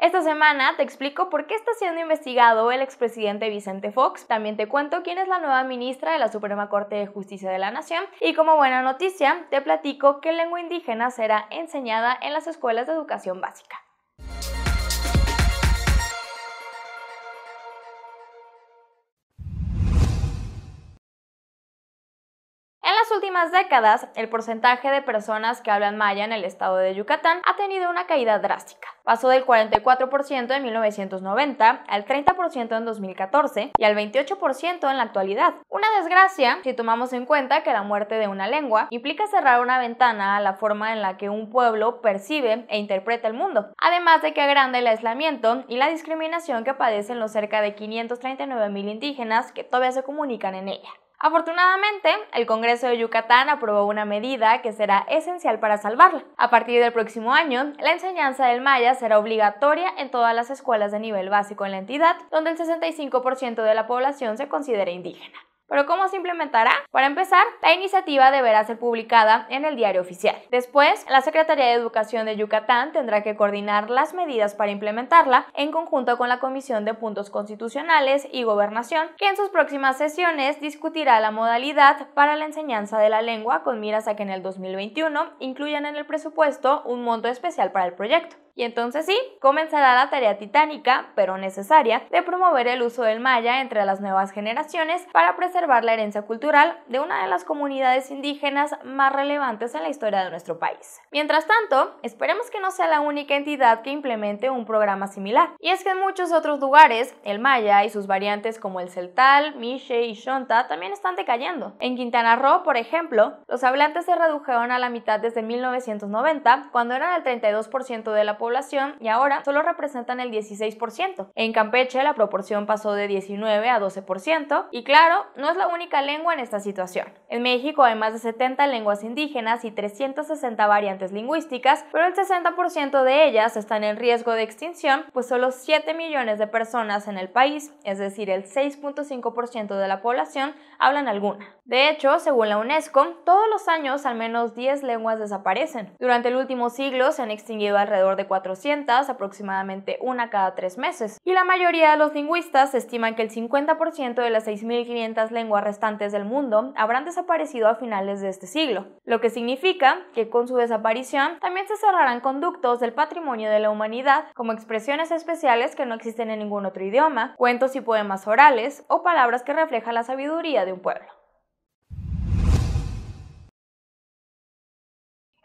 Esta semana te explico por qué está siendo investigado el expresidente Vicente Fox. También te cuento quién es la nueva ministra de la Suprema Corte de Justicia de la Nación. Y como buena noticia, te platico que lengua indígena será enseñada en las escuelas de educación básica. las últimas décadas, el porcentaje de personas que hablan maya en el estado de Yucatán ha tenido una caída drástica. Pasó del 44% en 1990 al 30% en 2014 y al 28% en la actualidad. Una desgracia si tomamos en cuenta que la muerte de una lengua implica cerrar una ventana a la forma en la que un pueblo percibe e interpreta el mundo, además de que agranda el aislamiento y la discriminación que padecen los cerca de 539 mil indígenas que todavía se comunican en ella. Afortunadamente, el Congreso de Yucatán aprobó una medida que será esencial para salvarla. A partir del próximo año, la enseñanza del maya será obligatoria en todas las escuelas de nivel básico en la entidad, donde el 65% de la población se considera indígena. Pero ¿cómo se implementará? Para empezar, la iniciativa deberá ser publicada en el diario oficial. Después, la Secretaría de Educación de Yucatán tendrá que coordinar las medidas para implementarla en conjunto con la Comisión de Puntos Constitucionales y Gobernación, que en sus próximas sesiones discutirá la modalidad para la enseñanza de la lengua con miras a que en el 2021 incluyan en el presupuesto un monto especial para el proyecto. Y entonces sí, comenzará la tarea titánica, pero necesaria, de promover el uso del maya entre las nuevas generaciones para preservar la herencia cultural de una de las comunidades indígenas más relevantes en la historia de nuestro país. Mientras tanto, esperemos que no sea la única entidad que implemente un programa similar. Y es que en muchos otros lugares, el maya y sus variantes como el celtal, miche y shonta también están decayendo. En Quintana Roo, por ejemplo, los hablantes se redujeron a la mitad desde 1990, cuando eran el 32% de la población y ahora solo representan el 16%. En Campeche la proporción pasó de 19 a 12% y claro, no es la única lengua en esta situación. En México hay más de 70 lenguas indígenas y 360 variantes lingüísticas, pero el 60% de ellas están en riesgo de extinción, pues solo 7 millones de personas en el país, es decir, el 6.5% de la población, hablan alguna. De hecho, según la UNESCO, todos los años al menos 10 lenguas desaparecen. Durante el último siglo se han extinguido alrededor de 400, aproximadamente una cada tres meses. Y la mayoría de los lingüistas estiman que el 50% de las 6.500 lenguas restantes del mundo habrán desaparecido a finales de este siglo, lo que significa que con su desaparición también se cerrarán conductos del patrimonio de la humanidad, como expresiones especiales que no existen en ningún otro idioma, cuentos y poemas orales o palabras que reflejan la sabiduría de un pueblo.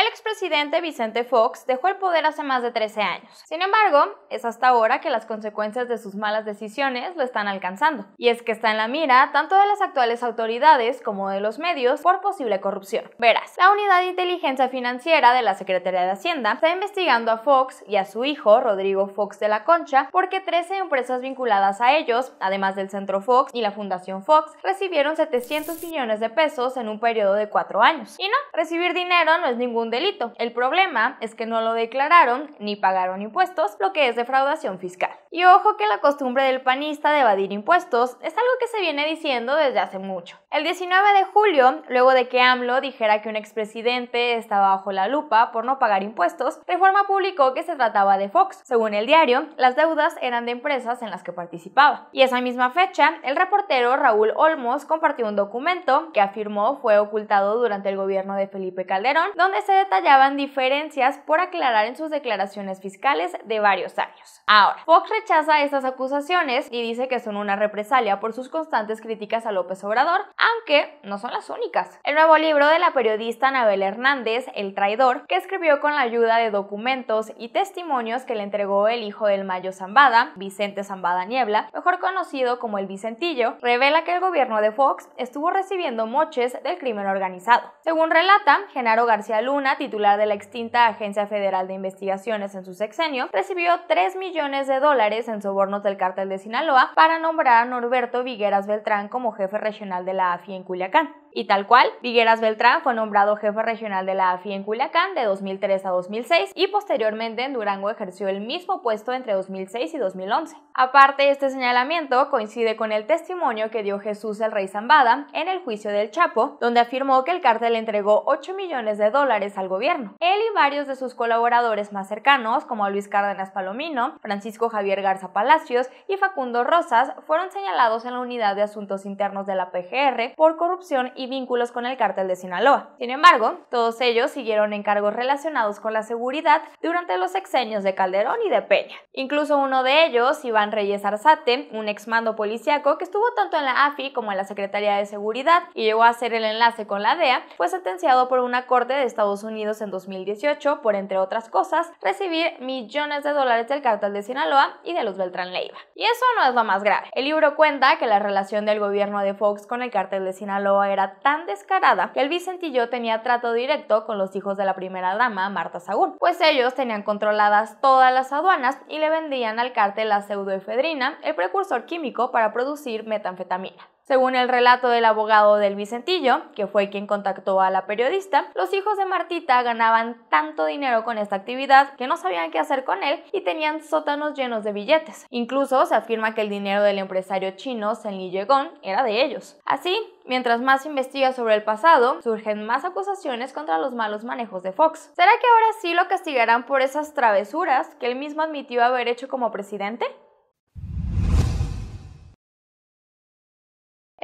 El expresidente Vicente Fox dejó el poder hace más de 13 años. Sin embargo, es hasta ahora que las consecuencias de sus malas decisiones lo están alcanzando. Y es que está en la mira tanto de las actuales autoridades como de los medios por posible corrupción. Verás, la Unidad de Inteligencia Financiera de la Secretaría de Hacienda está investigando a Fox y a su hijo, Rodrigo Fox de la Concha, porque 13 empresas vinculadas a ellos, además del Centro Fox y la Fundación Fox, recibieron 700 millones de pesos en un periodo de 4 años. Y no, recibir dinero no es ningún delito. El problema es que no lo declararon ni pagaron impuestos, lo que es defraudación fiscal. Y ojo que la costumbre del panista de evadir impuestos es algo que se viene diciendo desde hace mucho. El 19 de julio, luego de que AMLO dijera que un expresidente estaba bajo la lupa por no pagar impuestos, Reforma publicó que se trataba de Fox. Según el diario, las deudas eran de empresas en las que participaba. Y esa misma fecha, el reportero Raúl Olmos compartió un documento que afirmó fue ocultado durante el gobierno de Felipe Calderón, donde se detallaban diferencias por aclarar en sus declaraciones fiscales de varios años. Ahora, Fox rechaza estas acusaciones y dice que son una represalia por sus constantes críticas a López Obrador, aunque no son las únicas. El nuevo libro de la periodista Anabel Hernández, El traidor, que escribió con la ayuda de documentos y testimonios que le entregó el hijo del Mayo Zambada, Vicente Zambada Niebla, mejor conocido como el Vicentillo, revela que el gobierno de Fox estuvo recibiendo moches del crimen organizado. Según relata, Genaro García Luna, titular de la extinta Agencia Federal de Investigaciones en su sexenio, recibió 3 millones de dólares en sobornos del cártel de Sinaloa para nombrar a Norberto Vigueras Beltrán como jefe regional de la AFI en Culiacán. Y tal cual, Vigueras Beltrán fue nombrado jefe regional de la AFI en Culiacán de 2003 a 2006 y posteriormente en Durango ejerció el mismo puesto entre 2006 y 2011. Aparte, este señalamiento coincide con el testimonio que dio Jesús el Rey Zambada en el juicio del Chapo, donde afirmó que el cártel entregó 8 millones de dólares al gobierno. Él y varios de sus colaboradores más cercanos, como Luis Cárdenas Palomino, Francisco Javier Garza Palacios y Facundo Rosas, fueron señalados en la unidad de asuntos internos de la PGR por corrupción y vínculos con el cártel de Sinaloa. Sin embargo, todos ellos siguieron en cargos relacionados con la seguridad durante los sexenios de Calderón y de Peña. Incluso uno de ellos, Iván Reyes Arzate, un exmando policíaco que estuvo tanto en la AFI como en la Secretaría de Seguridad y llegó a hacer el enlace con la DEA, fue sentenciado por una corte de Estados Unidos en 2018 por, entre otras cosas, recibir millones de dólares del cártel de Sinaloa y de los Beltrán Leiva. Y eso no es lo más grave. El libro cuenta que la relación del gobierno de Fox con el cártel cártel de Sinaloa era tan descarada que el Vicentillo tenía trato directo con los hijos de la primera dama, Marta Sagún, pues ellos tenían controladas todas las aduanas y le vendían al cártel la pseudoefedrina, el precursor químico para producir metanfetamina. Según el relato del abogado del Vicentillo, que fue quien contactó a la periodista, los hijos de Martita ganaban tanto dinero con esta actividad que no sabían qué hacer con él y tenían sótanos llenos de billetes. Incluso se afirma que el dinero del empresario chino li Yegon era de ellos. Así, Mientras más investiga sobre el pasado, surgen más acusaciones contra los malos manejos de Fox. ¿Será que ahora sí lo castigarán por esas travesuras que él mismo admitió haber hecho como presidente?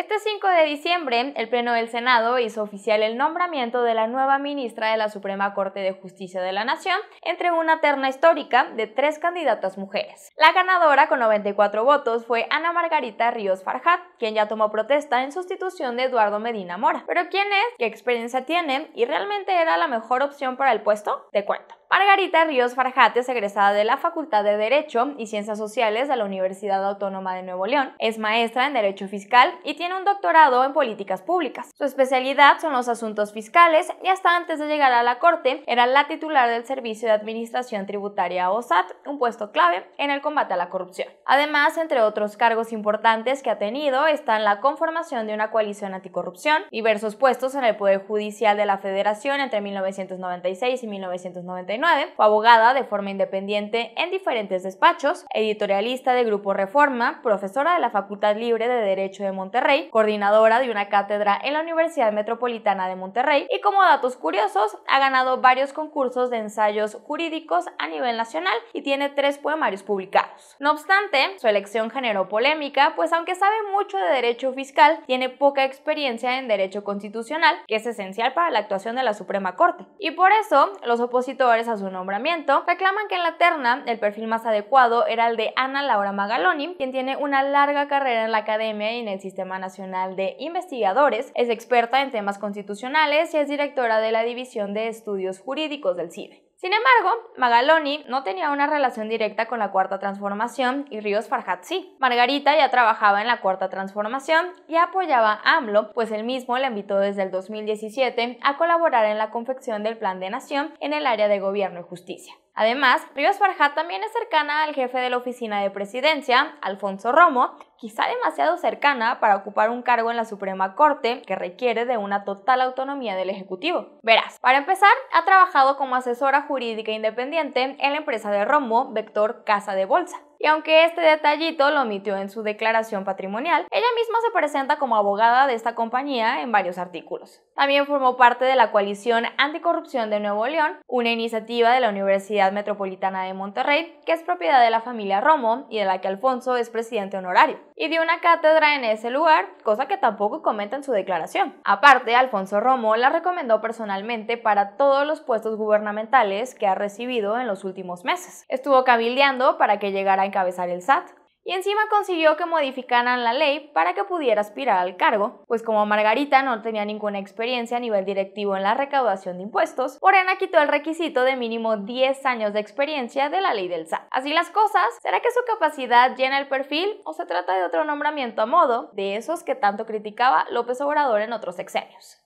Este 5 de diciembre, el Pleno del Senado hizo oficial el nombramiento de la nueva ministra de la Suprema Corte de Justicia de la Nación entre una terna histórica de tres candidatas mujeres. La ganadora con 94 votos fue Ana Margarita Ríos Farjat, quien ya tomó protesta en sustitución de Eduardo Medina Mora. Pero ¿quién es? ¿Qué experiencia tiene? ¿Y realmente era la mejor opción para el puesto? Te cuento. Margarita Ríos Farjate es egresada de la Facultad de Derecho y Ciencias Sociales de la Universidad Autónoma de Nuevo León. Es maestra en Derecho Fiscal y tiene un doctorado en Políticas Públicas. Su especialidad son los asuntos fiscales y hasta antes de llegar a la Corte era la titular del Servicio de Administración Tributaria OSAT, un puesto clave en el combate a la corrupción. Además, entre otros cargos importantes que ha tenido están la conformación de una coalición anticorrupción, diversos puestos en el Poder Judicial de la Federación entre 1996 y 1999, fue abogada de forma independiente en diferentes despachos, editorialista de Grupo Reforma, profesora de la Facultad Libre de Derecho de Monterrey, coordinadora de una cátedra en la Universidad Metropolitana de Monterrey y como datos curiosos, ha ganado varios concursos de ensayos jurídicos a nivel nacional y tiene tres poemarios publicados. No obstante, su elección generó polémica, pues aunque sabe mucho de derecho fiscal, tiene poca experiencia en derecho constitucional, que es esencial para la actuación de la Suprema Corte. Y por eso, los opositores a su nombramiento, reclaman que en la terna el perfil más adecuado era el de Ana Laura Magaloni, quien tiene una larga carrera en la academia y en el Sistema Nacional de Investigadores, es experta en temas constitucionales y es directora de la División de Estudios Jurídicos del CIDE. Sin embargo, Magaloni no tenía una relación directa con la Cuarta Transformación y Ríos Farhat sí. Margarita ya trabajaba en la Cuarta Transformación y apoyaba a AMLO, pues él mismo la invitó desde el 2017 a colaborar en la confección del Plan de Nación en el área de Gobierno y Justicia. Además, Rivas Farja también es cercana al jefe de la oficina de presidencia, Alfonso Romo, quizá demasiado cercana para ocupar un cargo en la Suprema Corte que requiere de una total autonomía del Ejecutivo. Verás, para empezar, ha trabajado como asesora jurídica independiente en la empresa de Romo, Vector Casa de Bolsa y aunque este detallito lo omitió en su declaración patrimonial, ella misma se presenta como abogada de esta compañía en varios artículos. También formó parte de la coalición Anticorrupción de Nuevo León, una iniciativa de la Universidad Metropolitana de Monterrey que es propiedad de la familia Romo y de la que Alfonso es presidente honorario, y dio una cátedra en ese lugar, cosa que tampoco comenta en su declaración. Aparte, Alfonso Romo la recomendó personalmente para todos los puestos gubernamentales que ha recibido en los últimos meses. Estuvo cabildeando para que llegara encabezar el SAT. Y encima consiguió que modificaran la ley para que pudiera aspirar al cargo, pues como Margarita no tenía ninguna experiencia a nivel directivo en la recaudación de impuestos, Morena quitó el requisito de mínimo 10 años de experiencia de la ley del SAT. Así las cosas, ¿será que su capacidad llena el perfil o se trata de otro nombramiento a modo de esos que tanto criticaba López Obrador en otros sexenios?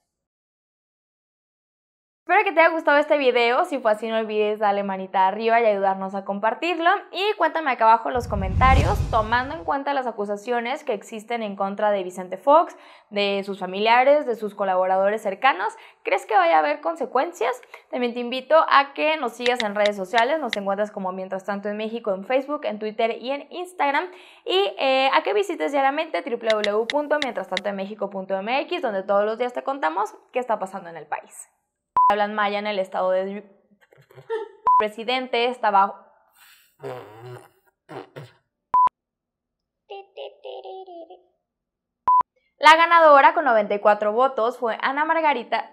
Espero que te haya gustado este video, si fue así no olvides darle manita arriba y ayudarnos a compartirlo y cuéntame acá abajo en los comentarios tomando en cuenta las acusaciones que existen en contra de Vicente Fox, de sus familiares, de sus colaboradores cercanos, ¿crees que vaya a haber consecuencias? También te invito a que nos sigas en redes sociales, nos encuentras como Mientras Tanto en México en Facebook, en Twitter y en Instagram y eh, a que visites diariamente www.mientrastantoenmexico.mx donde todos los días te contamos qué está pasando en el país hablan maya en el estado de... El presidente estaba... La ganadora con 94 votos fue Ana Margarita